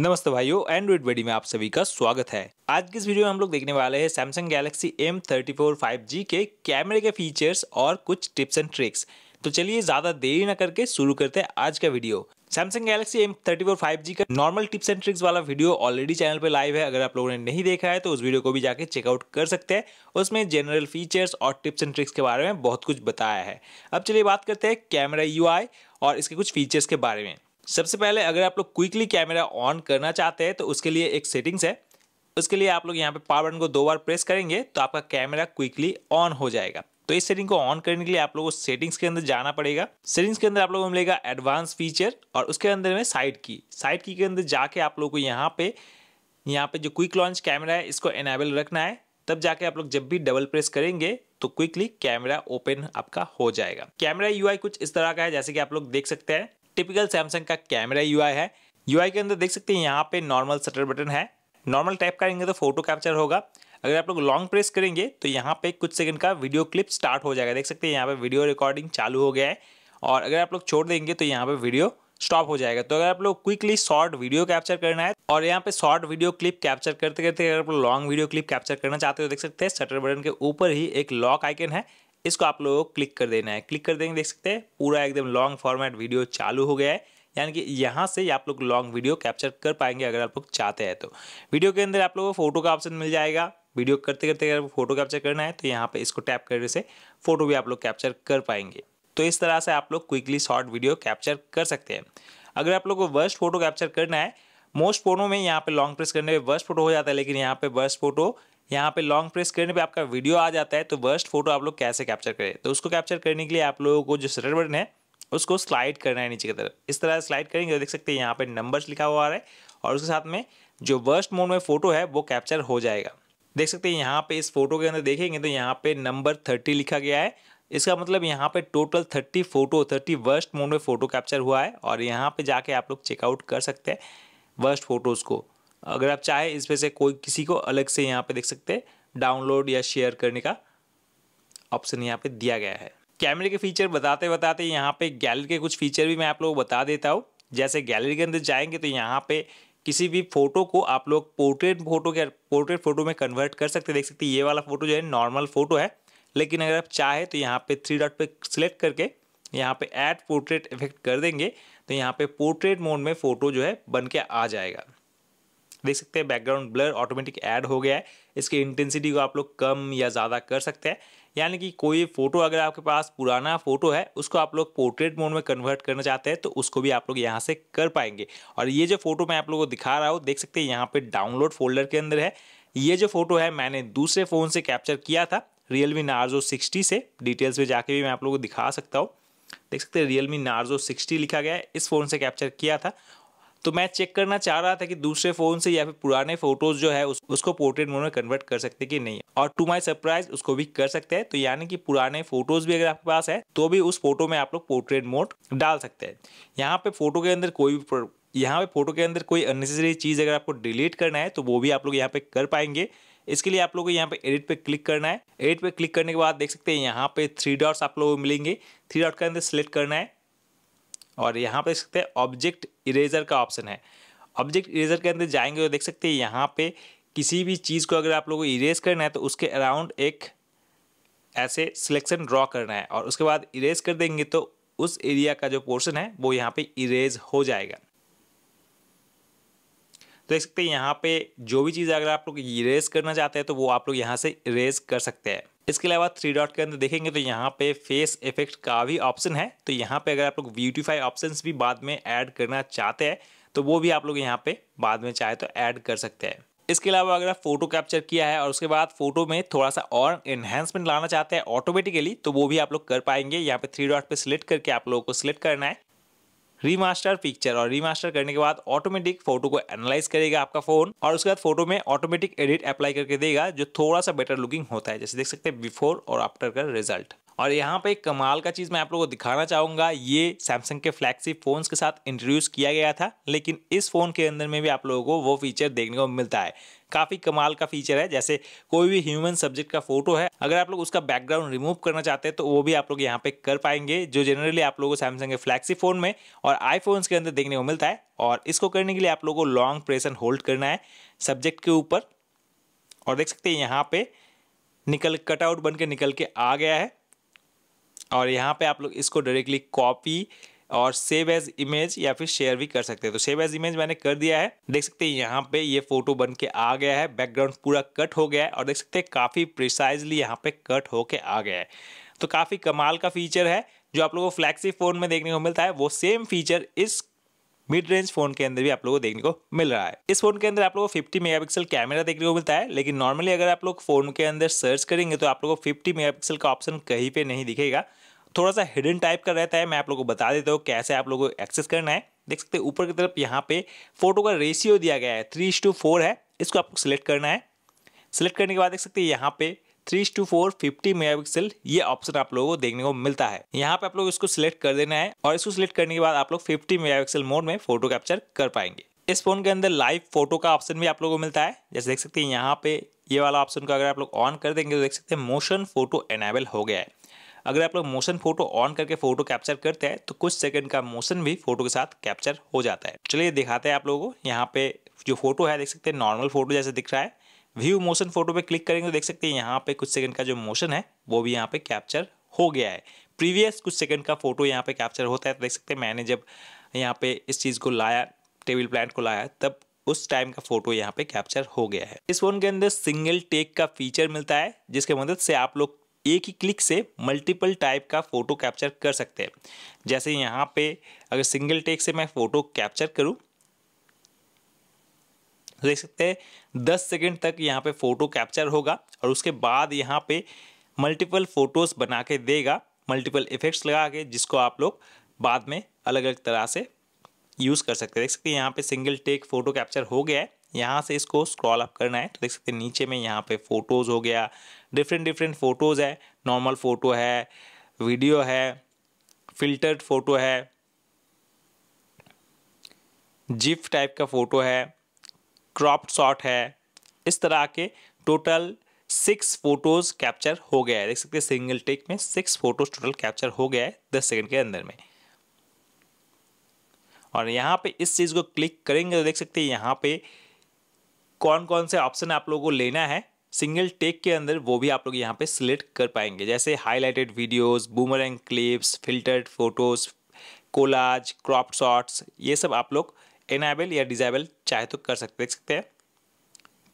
नमस्ते भाइयों एंड्रॉइड वेडी में आप सभी का स्वागत है आज की इस वीडियो में हम लोग देखने वाले हैं Samsung Galaxy M thirty four के कैमरे के फीचर्स और कुछ टिप्स एंड ट्रिक्स तो चलिए ज़्यादा देरी ना करके शुरू करते हैं आज का video Samsung Galaxy M thirty four five G का नॉर्मल टिप्स एंड ट्रिक्स वाला वीडियो ऑलरेडी चैनल पर लाइव है अगर आप लोगों ने नहीं देखा है तो उस वीडियो को भी जाके चेकआउट कर सकते हैं उसमें जनरल फीचर्स और टिप्स एंड ट्रिक्स के बारे में बहुत कुछ बताया है अब चलिए बात करते हैं कैमरा यू और इसके कुछ फीचर्स के बारे में सबसे पहले अगर आप लोग क्विकली कैमरा ऑन करना चाहते हैं तो उसके लिए एक सेटिंग्स है उसके लिए आप लोग यहाँ पे पावर बटन को दो बार प्रेस करेंगे तो आपका कैमरा क्विकली ऑन हो जाएगा तो इस सेटिंग को ऑन करने के लिए आप लोगों को सेटिंग्स के अंदर जाना पड़ेगा सेटिंग्स के अंदर आप लोगों को मिलेगा एडवांस फीचर और उसके अंदर में साइड की साइड की के अंदर जाके आप लोगों को यहाँ पे यहाँ पे जो क्विक लॉन्च कैमरा है इसको एनेबल रखना है तब जाके आप लोग जब भी डबल प्रेस करेंगे तो क्विकली कैमरा ओपन आपका हो जाएगा कैमरा यूआई कुछ इस तरह का है जैसे कि आप लोग देख सकते हैं टिपिकल सैमसंग का कैमरा यू है यू के अंदर देख सकते हैं यहाँ पे नॉर्मल सटर बटन है नॉर्मल टाइप करेंगे तो फोटो कैप्चर होगा अगर आप लोग लॉन्ग प्रेस करेंगे तो यहाँ पे कुछ सेकंड का वीडियो क्लिप स्टार्ट हो जाएगा देख सकते हैं यहाँ पे वीडियो रिकॉर्डिंग चालू हो गया है और अगर आप लोग छोड़ देंगे तो यहाँ पे वीडियो स्टॉप हो जाएगा तो अगर आप लोग क्विकली शॉर्ट वीडियो कैप्चर करना है और यहाँ पे शॉर्ट वीडियो क्लिप कैप्चर करते करते अगर आप लोग लॉन्ग वीडियो क्लिप कैप्चर करना चाहते हो देख सकते हैं शटर बटन के ऊपर ही एक लॉक आइकन है इसको आप लोगों को क्लिक कर देना है क्लिक कर देंगे देख सकते हैं पूरा एकदम लॉन्ग फॉर्मेट वीडियो चालू हो गया है यानी कि यहाँ से आप लोग लॉन्ग वीडियो कैप्चर कर पाएंगे अगर आप लोग चाहते हैं तो वीडियो के अंदर आप लोगों को फोटो का ऑप्शन मिल जाएगा वीडियो करते करते अगर फोटो कैप्चर करना है तो यहाँ पे इसको टैप करने से फोटो भी आप लोग कैप्चर कर पाएंगे तो इस तरह से आप लोग क्विकली शॉर्ट वीडियो कैप्चर कर सकते हैं अगर आप लोग को वर्स्ट फोटो कैप्चर करना है मोस्ट फोटो में यहाँ पे लॉन्ग प्रेस करने पे वर्स्ट फोटो हो जाता है लेकिन यहाँ पे वर्स्ट फोटो यहाँ पे लॉन्ग प्रेस करने पे आपका वीडियो आ जाता है तो वर्स्ट फोटो आप लोग कैसे कैप्चर करें तो उसको कैप्चर करने के लिए आप लोगों को जो सटर बटन है उसको स्लाइड करना है नीचे की तरफ इस तरह स्लाइड करेंगे तो देख सकते हैं यहाँ पे नंबर्स लिखा हुआ आ रहा है और उसके साथ में जो वर्स्ट मोड में फोटो है वो कैप्चर हो जाएगा देख सकते हैं यहाँ पे इस फोटो के अंदर देखेंगे तो यहाँ पे नंबर थर्टी लिखा गया है इसका मतलब यहाँ पे total thirty photo thirty burst mode में फ़ोटो कैप्चर हुआ है और यहाँ पे जाके आप लोग चेकआउट कर सकते हैं वर्स्ट फोटोज़ को अगर आप चाहें इसमें से कोई किसी को अलग से यहाँ पे देख सकते हैं डाउनलोड या शेयर करने का ऑप्शन यहाँ पे दिया गया है कैमरे के फीचर बताते बताते यहाँ पे गैलरी के कुछ फीचर भी मैं आप लोगों को बता देता हूँ जैसे गैलरी के अंदर जाएंगे तो यहाँ पे किसी भी फोटो को आप लोग पोर्ट्रेट फोटो के पोर्ट्रेट फोटो में कन्वर्ट कर सकते देख सकते ये वाला फोटो जो है नॉर्मल फोटो है लेकिन अगर आप चाहें तो यहाँ पर थ्री डॉट पर सिलेक्ट करके यहाँ पर एड पोर्ट्रेट इफेक्ट कर देंगे तो यहाँ पर पोर्ट्रेट मोड में फोटो जो है बन के आ जाएगा देख सकते हैं बैकग्राउंड ब्लर ऑटोमेटिक ऐड हो गया है इसके इंटेंसिटी को आप लोग कम या ज़्यादा कर सकते हैं यानी कि कोई फ़ोटो अगर आपके पास पुराना फ़ोटो है उसको आप लोग पोर्ट्रेट मोड में कन्वर्ट करना चाहते हैं तो उसको भी आप लोग यहाँ से कर पाएंगे और ये जो फ़ोटो मैं आप लोगों को दिखा रहा हूँ देख सकते हैं यहाँ पर डाउनलोड फोल्डर के अंदर है ये जो फ़ोटो है मैंने दूसरे फ़ोन से कैप्चर किया था रियलमी नार्जो सिक्सटी से डिटेल्स में जाके भी मैं आप लोग को दिखा सकता हूँ देख सकते हैं रियलमी नार्जो सिक्सटी लिखा गया है इस फ़ोन से कैप्चर किया था तो मैं चेक करना चाह रहा था कि दूसरे फ़ोन से या फिर पुराने फ़ोटोज़ जो है उस, उसको पोर्ट्रेट मोड में कन्वर्ट कर सकते कि नहीं और टू माई सरप्राइज उसको भी कर सकते हैं तो यानी कि पुराने फ़ोटोज़ भी अगर आपके पास है तो भी उस फोटो में आप लोग पोर्ट्रेट मोड डाल सकते हैं यहाँ पे फोटो के अंदर कोई भी यहाँ पे फोटो के अंदर कोई अननेसेसरी चीज़ अगर आपको डिलीट करना है तो वो भी आप लोग यहाँ पे कर पाएंगे इसके लिए आप लोगों को यहाँ पे एडिट पे क्लिक करना है एडिट पे क्लिक करने के बाद देख सकते हैं यहाँ पे थ्री डॉट्स आप लोगों को मिलेंगे थ्री डॉट के अंदर सेलेक्ट करना है और यहाँ पे देख सकते हैं ऑब्जेक्ट इरेजर का ऑप्शन है ऑब्जेक्ट इरेजर के अंदर जाएंगे तो देख सकते हैं यहाँ पे किसी भी चीज़ को अगर आप लोगों को इरेज करना है तो उसके अराउंड एक ऐसे सिलेक्शन ड्रॉ करना है और उसके बाद इरेज कर देंगे तो उस एरिया का जो पोर्शन है वो यहाँ पे इरेज हो जाएगा तो देख सकते हैं यहाँ पे जो भी चीज़ अगर आप लोग इरेज करना चाहते हैं तो वो आप लोग यहाँ से इरेज कर सकते हैं इसके अलावा थ्री डॉट के अंदर देखेंगे तो यहाँ पे फेस इफेक्ट का भी ऑप्शन है तो यहाँ पे अगर आप लोग ब्यूटीफाई ऑप्शन भी बाद में ऐड करना चाहते हैं तो वो भी आप लोग यहाँ पे बाद में चाहे तो ऐड कर सकते हैं इसके अलावा अगर आप फोटो कैप्चर किया है और उसके बाद फोटो में थोड़ा सा और इन्हेंसमेंट लाना चाहते हैं ऑटोमेटिकली तो वो भी आप लोग कर पाएंगे यहाँ पे थ्री डॉट पे सिलेक्ट करके आप लोगों को सिलेक्ट करना है रीमास्टर पिक्चर और रीमास्टर करने के बाद ऑटोमेटिक फोटो को एनालाइज करेगा आपका फोन और उसके बाद फोटो में ऑटोमेटिक एडिट अप्लाई करके देगा जो थोड़ा सा बेटर लुकिंग होता है जैसे देख सकते हैं बिफोर और आफ्टर का रिजल्ट और यहाँ पे एक कमाल का चीज़ मैं आप लोगों को दिखाना चाहूँगा ये सैमसंग के फ्लैक्सी फ़ोन्स के साथ इंट्रोड्यूस किया गया था लेकिन इस फ़ोन के अंदर में भी आप लोगों को वो फीचर देखने को मिलता है काफ़ी कमाल का फीचर है जैसे कोई भी ह्यूमन सब्जेक्ट का फोटो है अगर आप लोग उसका बैकग्राउंड रिमूव करना चाहते हैं तो वो भी आप लोग यहाँ पे कर पाएंगे जो जनरली आप लोगों को सैमसंग के फ्लैक्सी फ़ोन में और आईफोन्स के अंदर देखने को मिलता है और इसको करने के लिए आप लोगों को लॉन्ग प्रेस एंड होल्ड करना है सब्जेक्ट के ऊपर और देख सकते हैं यहाँ पे निकल कटआउट बन के निकल के आ गया है और यहाँ पे आप लोग इसको डायरेक्टली कॉपी और सेव एज इमेज या फिर शेयर भी कर सकते हैं तो सेव एज इमेज मैंने कर दिया है देख सकते हैं यहाँ पे ये फोटो बन के आ गया है बैकग्राउंड पूरा कट हो गया है और देख सकते हैं काफ़ी प्रिसाइजली यहाँ पे कट होके आ गया है तो काफ़ी कमाल का फीचर है जो आप लोगों को फ्लैक्सी फ़ोन में देखने को मिलता है वो सेम फीचर इस मिड रेंज फोन के अंदर भी आप लोग को देखने को मिल रहा है इस फोन के अंदर आप लोग को फिफ्टी मेगापिक्सल कैमरा देखने को मिलता है लेकिन नॉर्मली अगर आप लोग फोन के अंदर सर्च करेंगे तो आप लोग को फिफ्टी मेगापिक्सल का ऑप्शन कहीं पे नहीं दिखेगा थोड़ा सा हिडन टाइप का रहता है मैं आप लोग को बता देता हूँ कैसे आप लोग को एक्सेस करना है देख सकते ऊपर की तरफ यहाँ पे फोटो का रेशियो दिया गया है थ्री टू फोर है इसको आपको सिलेक्ट करना है सिलेक्ट करने के बाद देख सकते हैं यहाँ पे three two four fifty mega ये ऑप्शन आप लोगों को देखने को मिलता है यहाँ पे आप लोग इसको सिलेक्ट कर देना है और इसको सिलेक्ट करने के बाद आप लोग फिफ्टी मेगा मोड में फोटो कैप्चर कर पाएंगे इस फोन के अंदर लाइव फोटो का ऑप्शन भी आप लोगों को मिलता है जैसे देख सकते हैं यहाँ पे ये वाला ऑप्शन को अगर आप लोग ऑन कर देंगे तो देख सकते हैं मोशन फोटो एनेबल हो गया है अगर आप लोग मोशन फोटो ऑन करके फोटो कैप्चर करते हैं तो कुछ सेकंड का मोशन भी फोटो के साथ कैप्चर हो जाता है चलिए दिखाते हैं आप लोगों को यहाँ पे जो फोटो है देख सकते हैं नॉर्मल फोटो जैसे दिख रहा है व्यू मोशन फोटो पे क्लिक करेंगे तो देख सकते हैं यहाँ पे कुछ सेकंड का जो मोशन है वो भी यहाँ पे कैप्चर हो गया है प्रीवियस कुछ सेकंड का फोटो यहाँ पे कैप्चर होता है तो देख सकते हैं मैंने जब यहाँ पे इस चीज़ को लाया टेबल प्लांट को लाया तब उस टाइम का फोटो यहाँ पे कैप्चर हो गया है इस फोन के अंदर सिंगल टेक का फीचर मिलता है जिसके मदद से आप लोग एक ही क्लिक से मल्टीपल टाइप का फ़ोटो कैप्चर कर सकते हैं जैसे यहाँ पे अगर सिंगल टेक से मैं फ़ोटो कैप्चर करूँ देख सकते हैं दस सेकेंड तक यहाँ पे फ़ोटो कैप्चर होगा और उसके बाद यहाँ पे मल्टीपल फ़ोटोज़ बना के देगा मल्टीपल इफ़ेक्ट्स लगा के जिसको आप लोग बाद में अलग अलग तरह से यूज़ कर सकते हैं देख सकते हैं यहाँ पे सिंगल टेक फ़ोटो कैप्चर हो गया है यहाँ से इसको स्क्रॉल अप करना है तो देख सकते हैं नीचे में यहाँ पे फ़ोटोज़ हो गया डिफरेंट डिफरेंट फ़ोटोज़ है नॉर्मल फ़ोटो है वीडियो है फिल्टर्ड फ़ोटो है जिफ टाइप का फ़ोटो है क्रॉप शॉट है इस तरह के टोटल सिक्स फोटोज़ कैप्चर हो गया है देख सकते हैं सिंगल टेक में सिक्स फोटोज़ टोटल कैप्चर हो गया है दस सेकंड के अंदर में और यहाँ पे इस चीज़ को क्लिक करेंगे तो देख सकते हैं यहाँ पे कौन कौन से ऑप्शन आप लोगों को लेना है सिंगल टेक के अंदर वो भी आप लोग यहाँ पे सिलेक्ट कर पाएंगे जैसे highlighted videos boomer clips filtered photos collage crop shots ये सब आप लोग इनेबल या डिजेबल चाहे तो कर सकते देख सकते हैं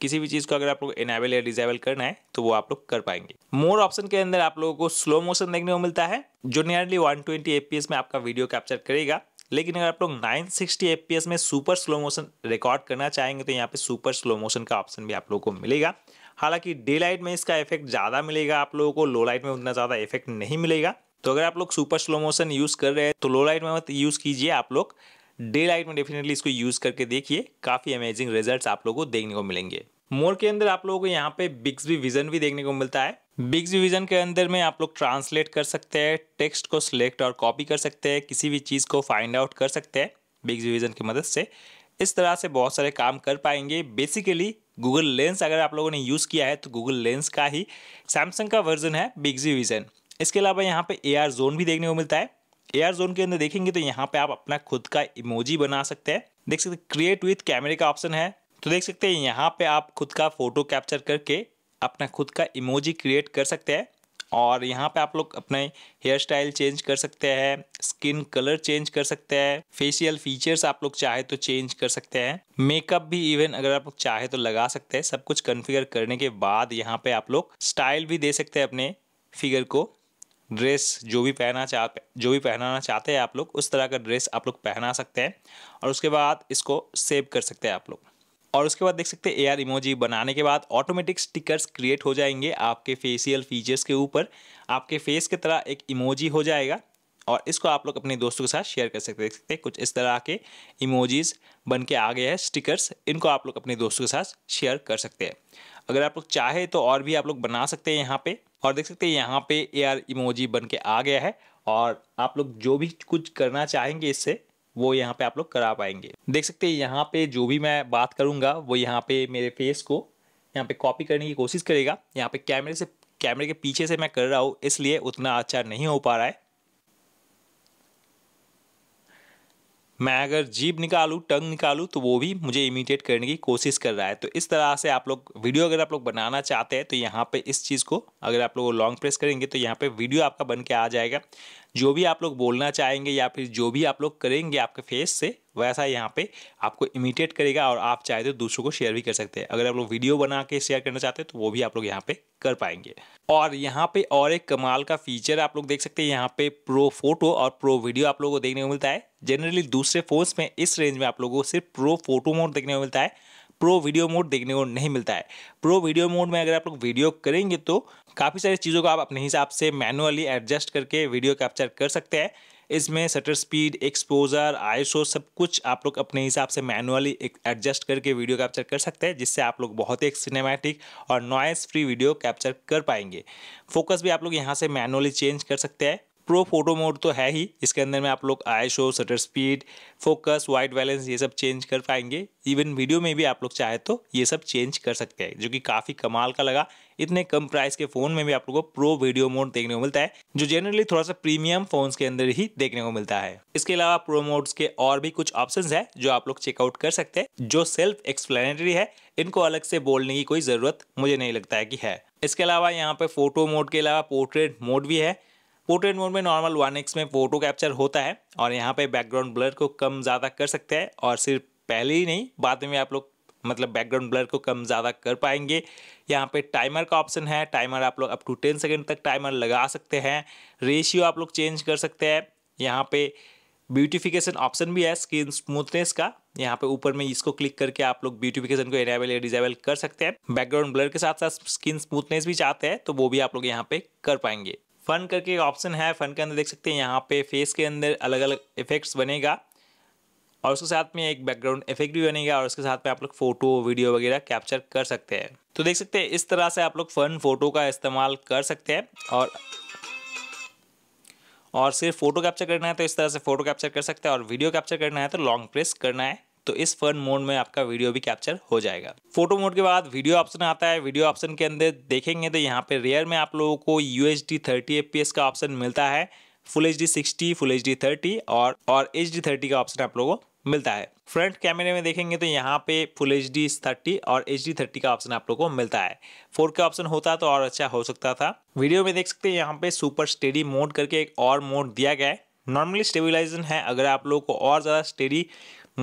किसी भी चीज़ को अगर आप लोग इनेबल या डिजेबल करना है तो वो आप लोग कर पाएंगे मोर ऑप्शन के अंदर आप लोगों को स्लो मोशन देखने को मिलता है जो नियरली 120 ट्वेंटी में आपका वीडियो कैप्चर करेगा लेकिन अगर आप लोग 960 सिक्सटी में सुपर स्लो मोशन रिकॉर्ड करना चाहेंगे तो यहाँ पे सुपर स्लो मोशन का ऑप्शन भी आप लोगों को मिलेगा हालांकि डे लाइट में इसका इफेक्ट ज़्यादा मिलेगा आप लोगों को लो लाइट में उतना ज़्यादा इफेक्ट नहीं मिलेगा तो अगर आप लोग सुपर स्लो मोशन यूज़ कर रहे हैं तो लो लाइट में मत यूज़ कीजिए आप लोग डे लाइट में डेफिनेटली इसको यूज़ करके देखिए काफ़ी अमेजिंग रिजल्ट आप लोगों को देखने को मिलेंगे मोर के अंदर आप लोगों को यहाँ पे बिग्स विजन भी देखने को मिलता है बिग्स विजन के अंदर में आप लोग ट्रांसलेट कर सकते हैं टेक्स्ट को सिलेक्ट और कॉपी कर सकते हैं किसी भी चीज़ को फाइंड आउट कर सकते हैं बिग्स विजन की मदद से इस तरह से बहुत सारे काम कर पाएंगे बेसिकली गूगल लेंस अगर आप लोगों ने यूज़ किया है तो गूगल लेंस का ही सैमसंग का वर्जन है बिग्जी विजन इसके अलावा यहाँ पे ए जोन भी देखने को मिलता है एयर जोन के अंदर देखेंगे तो यहाँ पे आप अपना खुद का इमोजी बना सकते हैं देख सकते क्रिएट विथ कैमरे का ऑप्शन है तो देख सकते हैं यहाँ पे आप खुद का फोटो कैप्चर करके अपना खुद का इमोजी क्रिएट कर सकते हैं और यहाँ पे आप लोग अपने हेयर स्टाइल चेंज कर सकते हैं स्किन कलर चेंज कर सकते हैं फेशियल फीचर्स आप लोग चाहे तो चेंज कर सकते हैं मेकअप भी इवन अगर आप लोग चाहे तो लगा सकते हैं सब कुछ कन्फिगर करने के बाद यहाँ पे आप लोग स्टाइल भी दे सकते हैं अपने फिगर को ड्रेस जो भी पहनना चाह जो भी पहनाना चाहते हैं आप लोग उस तरह का ड्रेस आप लोग पहना सकते हैं और उसके बाद इसको सेव कर सकते हैं आप लोग और उसके बाद देख सकते हैं एआर इमोजी बनाने के बाद ऑटोमेटिक स्टिकर्स क्रिएट हो जाएंगे आपके फेसियल फीचर्स के ऊपर आपके फेस की तरह एक इमोजी हो जाएगा और इसको आप लोग अपने दोस्तों के साथ शेयर कर सकते देख सकते हैं कुछ इस तरह के इमोजीज बन के आ गए हैं स्टिकर्स इनको आप लोग अपने दोस्तों के साथ शेयर कर सकते हैं अगर आप लोग चाहे तो और भी आप लोग बना सकते हैं यहाँ पे और देख सकते हैं यहाँ पे ए आर इमोजी बन के आ गया है और आप लोग जो भी कुछ करना चाहेंगे इससे वो यहाँ पे आप लोग करा पाएंगे देख सकते हैं यहाँ पे जो भी मैं बात करूँगा वो यहाँ पे मेरे फेस को यहाँ पे कॉपी करने की कोशिश करेगा यहाँ पे कैमरे से कैमरे के पीछे से मैं कर रहा हूँ इसलिए उतना अच्छा नहीं हो पा रहा है मैं अगर जीप निकालूँ टंग निकालूँ तो वो भी मुझे इमिटेट करने की कोशिश कर रहा है तो इस तरह से आप लोग वीडियो अगर आप लोग बनाना चाहते हैं तो यहाँ पे इस चीज़ को अगर आप लोग लॉन्ग प्रेस करेंगे तो यहाँ पे वीडियो आपका बन के आ जाएगा जो भी आप लोग बोलना चाहेंगे या फिर जो भी आप लोग करेंगे आपके फेस से वैसा यहाँ पे आपको इमिटेट करेगा और आप चाहे तो दूसरों को शेयर भी कर सकते हैं अगर आप लोग वीडियो बना के शेयर करना चाहते हैं तो वो भी आप लोग यहाँ पे कर पाएंगे और यहाँ पे और एक कमाल का फीचर आप लोग देख सकते हैं यहाँ पे प्रो फोटो और प्रो वीडियो आप लोगों को देखने को मिलता है जनरली दूसरे फोन्स में इस रेंज में आप लोगों को सिर्फ प्रो फोटो मोड देखने को मिलता है प्रो वीडियो मोड देखने को नहीं मिलता है प्रो वीडियो मोड में अगर आप लोग वीडियो करेंगे तो काफ़ी सारी चीज़ों को आप अपने हिसाब से मैनुअली एडजस्ट करके वीडियो कैप्चर कर सकते हैं इसमें शटर स्पीड एक्सपोजर आईसो सब कुछ आप लोग अपने हिसाब से मैनुअली एडजस्ट करके वीडियो कैप्चर कर सकते हैं जिससे आप लोग बहुत ही सिनेमैटिक और नॉइज़ फ्री वीडियो कैप्चर कर पाएंगे फोकस भी आप लोग यहाँ से मैनुअली चेंज कर सकते हैं प्रो फोटो मोड तो है ही इसके अंदर में आप लोग ISO shutter speed focus white balance ये सब चेंज कर पाएंगे इवन वीडियो में भी आप लोग चाहे तो ये सब चेंज कर सकते हैं जो कि काफ़ी कमाल का लगा इतने कम प्राइस के फ़ोन में भी आप लोगों को प्रो वीडियो मोड देखने को मिलता है जो जनरली थोड़ा सा प्रीमियम फोन्स के अंदर ही देखने को मिलता है इसके अलावा प्रो मोड्स के और भी कुछ ऑप्शन है जो आप लोग चेकआउट कर सकते हैं जो सेल्फ एक्सप्लेनेटरी है इनको अलग से बोलने की कोई ज़रूरत मुझे नहीं लगता है कि है इसके अलावा यहाँ पे फोटो मोड के अलावा पोर्ट्रेट मोड भी है पोर्ट्रेट मोड में नॉर्मल वन एक्स में फोटो कैप्चर होता है और यहाँ पे बैकग्राउंड ब्लर को कम ज़्यादा कर सकते हैं और सिर्फ पहले ही नहीं बाद में आप लोग मतलब बैकग्राउंड ब्लर को कम ज़्यादा कर पाएंगे यहाँ पे टाइमर का ऑप्शन है टाइमर आप लोग अप टू टेन सेकेंड तक टाइमर लगा सकते हैं रेशियो आप लोग चेंज कर सकते हैं यहाँ पे ब्यूटिफिकेशन ऑप्शन भी है स्किन स्मूथनेस का यहाँ पे ऊपर में इसको क्लिक करके आप लोग ब्यूटिफिकेशन को एनेबल या डिजेबल कर सकते हैं बैकग्राउंड ब्लर के साथ साथ स्किन स्मूथनेस भी चाहते हैं तो वो भी आप लोग यहाँ पे कर पाएंगे फन करके ऑप्शन है फन के अंदर देख सकते हैं यहाँ पे फेस के अंदर अलग अलग इफेक्ट्स बनेगा और उसके साथ में एक बैकग्राउंड इफेक्ट भी बनेगा और उसके साथ में आप लोग फोटो वीडियो वगैरह कैप्चर कर सकते हैं तो देख सकते हैं इस तरह से आप लोग फन फोटो का इस्तेमाल कर सकते हैं और और सिर्फ फोटो कैप्चर करना है तो इस तरह से फोटो कैप्चर कर सकते हैं और वीडियो कैप्चर करना है तो लॉन्ग प्रेस करना है तो इस फन मोड में आपका वीडियो भी कैप्चर हो जाएगा फोटो मोड के बाद वीडियो ऑप्शन आता है वीडियो ऑप्शन के अंदर देखेंगे तो यहाँ पे रेयर में आप लोगों को यू एच डी का ऑप्शन मिलता है full H D sixty full H D thirty और और एच डी थर्टी का ऑप्शन आप लोगों को मिलता है फ्रंट कैमरे में देखेंगे तो यहाँ पे फुल एच डी थर्टी और एच डी थर्टी का ऑप्शन आप लोगों को मिलता है फोर का ऑप्शन होता तो और अच्छा हो सकता था वीडियो में देख सकते हैं यहाँ पे सुपर स्टेडी मोड करके एक और मोड दिया गया है नॉर्मली स्टेबलाइजेशन है अगर आप लोगों को और ज़्यादा स्टेडी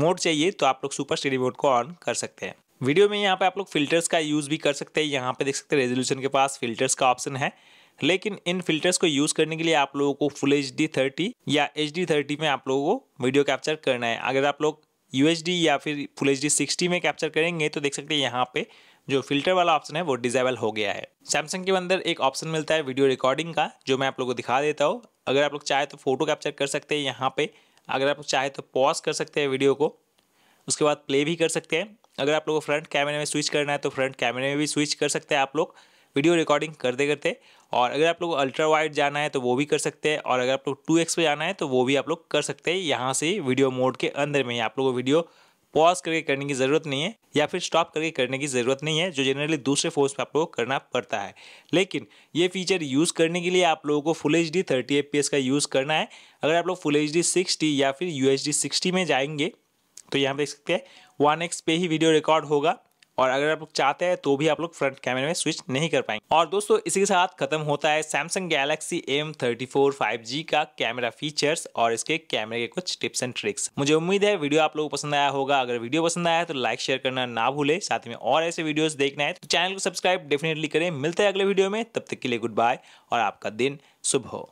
मोड चाहिए तो आप लोग सुपर स्टडी मोड को ऑन कर सकते हैं वीडियो में यहाँ पे आप लोग फिल्टर्स का यूज़ भी कर सकते हैं यहाँ पे देख सकते हैं रेजोल्यूशन के पास फिल्टर्स का ऑप्शन है लेकिन इन फिल्टर्स को यूज़ करने के लिए आप लोगों को फुल एच डी थर्टी या एच डी थर्टी में आप लोगों को वीडियो कैप्चर करना है अगर आप लोग यू एच डी या फिर फुल एच डी सिक्सटी में कैप्चर करेंगे तो देख सकते हैं यहाँ पे जो फिल्टर वाला ऑप्शन है वो डिजेबल हो गया है सैमसंग के अंदर एक ऑप्शन मिलता है वीडियो रिकॉर्डिंग का जो मैं आप लोग को दिखा देता हूँ अगर आप लोग चाहे तो फोटो कैप्चर कर सकते हैं यहाँ पे अगर आप चाहे तो पॉज कर सकते हैं वीडियो को उसके बाद प्ले भी कर सकते हैं अगर आप लोग को फ्रंट कैमरे में स्विच करना है तो फ्रंट कैमरे में भी स्विच कर सकते हैं आप लोग वीडियो रिकॉर्डिंग करते करते और अगर आप लोग अल्ट्रा वाइड जाना है तो वो भी कर सकते हैं और अगर आप लोग टू एक्स पे जाना है तो वो भी आप लोग कर सकते हैं यहाँ से वीडियो मोड के अंदर में ही आप लोगों को वीडियो पॉज करके करने की ज़रूरत नहीं है या फिर स्टॉप करके करने की ज़रूरत नहीं है जो जनरली दूसरे फोर्स पे आप लोगों को करना पड़ता है लेकिन ये फीचर यूज़ करने के लिए आप लोगों को full H D thirty F का यूज़ करना है अगर आप लोग फुल एच डी सिक्सटी या फिर यू एच डी सिक्सटी में जाएंगे तो यहाँ पे देख सकते हैं वन एक्स पे ही वीडियो रिकॉर्ड होगा और अगर आप लोग चाहते हैं तो भी आप लोग फ्रंट कैमरे में स्विच नहीं कर पाएंगे और दोस्तों इसी के साथ खत्म होता है Samsung Galaxy M thirty four five G का कैमरा फीचर्स और इसके कैमरे के कुछ टिप्स एंड ट्रिक्स मुझे उम्मीद है वीडियो आप लोग पसंद आया होगा अगर वीडियो पसंद आया तो लाइक शेयर करना ना भूले साथ में और ऐसे वीडियो देखना है तो चैनल को सब्सक्राइब डेफिनेटली करें मिलते हैं अगले वीडियो में तब तक के लिए गुड बाय और आपका दिन शुभ हो